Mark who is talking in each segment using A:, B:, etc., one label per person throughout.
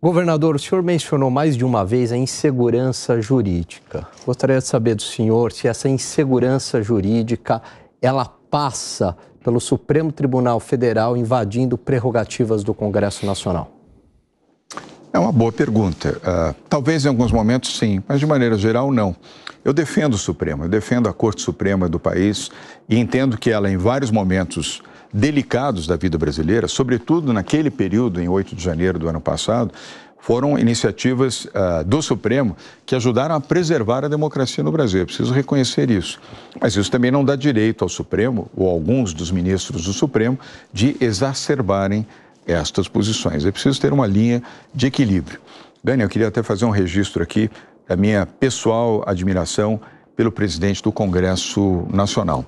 A: Governador, o senhor mencionou mais de uma vez a insegurança jurídica. Gostaria de saber do senhor se essa insegurança jurídica ela passa pelo Supremo Tribunal Federal invadindo prerrogativas do Congresso Nacional. É uma boa pergunta. Uh, talvez em alguns momentos sim, mas de maneira geral não. Eu defendo o Supremo, eu defendo a Corte Suprema do país e entendo que ela em vários momentos delicados da vida brasileira, sobretudo naquele período, em 8 de janeiro do ano passado, foram iniciativas uh, do Supremo que ajudaram a preservar a democracia no Brasil. Eu preciso reconhecer isso. Mas isso também não dá direito ao Supremo, ou a alguns dos ministros do Supremo, de exacerbarem estas posições. É preciso ter uma linha de equilíbrio. Dani, eu queria até fazer um registro aqui da minha pessoal admiração pelo presidente do Congresso Nacional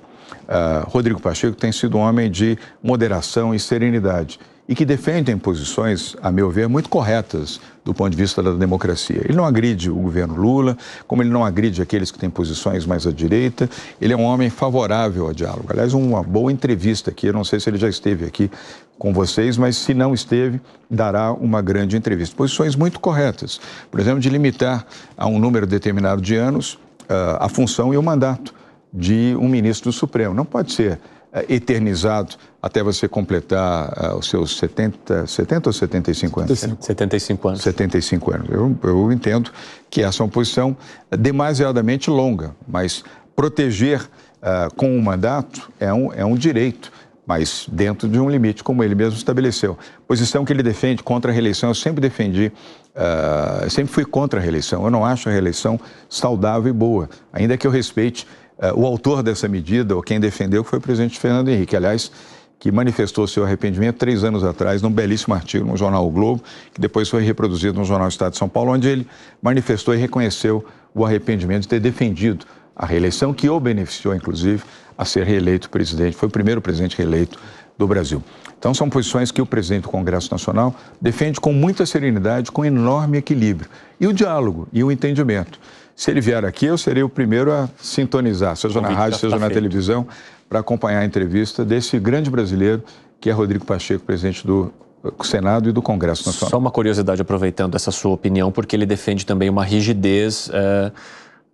A: uh, Rodrigo Pacheco tem sido um homem de moderação e serenidade e que defendem posições, a meu ver, muito corretas do ponto de vista da democracia. Ele não agride o governo Lula, como ele não agride aqueles que têm posições mais à direita. Ele é um homem favorável ao diálogo. Aliás, uma boa entrevista aqui. Eu não sei se ele já esteve aqui com vocês, mas se não esteve, dará uma grande entrevista. Posições muito corretas. Por exemplo, de limitar a um número determinado de anos ah, a função e o mandato de um ministro do Supremo. Não pode ser eh, eternizado até você completar uh, os seus 70, 70 ou 75 anos? 75, 75 anos. 75 anos. Eu, eu entendo que essa é uma posição demasiadamente longa, mas proteger uh, com o um mandato é um, é um direito, mas dentro de um limite, como ele mesmo estabeleceu. Posição que ele defende contra a reeleição, eu sempre defendi, uh, sempre fui contra a reeleição. Eu não acho a reeleição saudável e boa, ainda que eu respeite é, o autor dessa medida, ou quem defendeu, foi o presidente Fernando Henrique. Aliás, que manifestou seu arrependimento três anos atrás, num belíssimo artigo no jornal o Globo, que depois foi reproduzido no jornal Estado de São Paulo, onde ele manifestou e reconheceu o arrependimento de ter defendido a reeleição, que o beneficiou, inclusive, a ser reeleito presidente. Foi o primeiro presidente reeleito do Brasil. Então, são posições que o presidente do Congresso Nacional defende com muita serenidade, com enorme equilíbrio. E o diálogo e o entendimento. Se ele vier aqui, eu serei o primeiro a sintonizar, seja na rádio, seja na feito. televisão, para acompanhar a entrevista desse grande brasileiro que é Rodrigo Pacheco, presidente do eh, Senado e do Congresso Nacional. Só uma curiosidade, aproveitando essa sua opinião, porque ele defende também uma rigidez. Eh,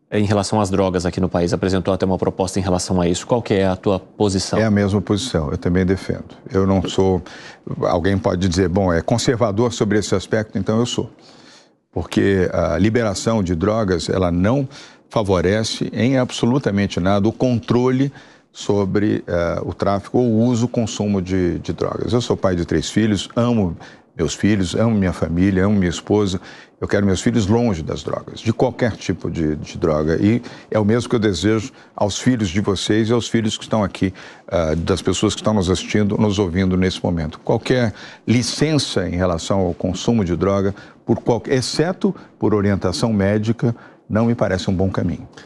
A: em relação às drogas aqui no país. Apresentou até uma proposta em relação a isso. Qual que é a tua posição? É a mesma posição, eu também defendo. Eu não sou. Alguém pode dizer, bom, é conservador sobre esse aspecto, então eu sou porque a liberação de drogas ela não favorece em absolutamente nada o controle sobre uh, o tráfico ou o uso, consumo de, de drogas. Eu sou pai de três filhos, amo meus filhos, amo minha família, amo minha esposa. Eu quero meus filhos longe das drogas, de qualquer tipo de, de droga. E é o mesmo que eu desejo aos filhos de vocês e aos filhos que estão aqui, uh, das pessoas que estão nos assistindo, nos ouvindo nesse momento. Qualquer licença em relação ao consumo de droga, por qualquer, exceto por orientação médica, não me parece um bom caminho.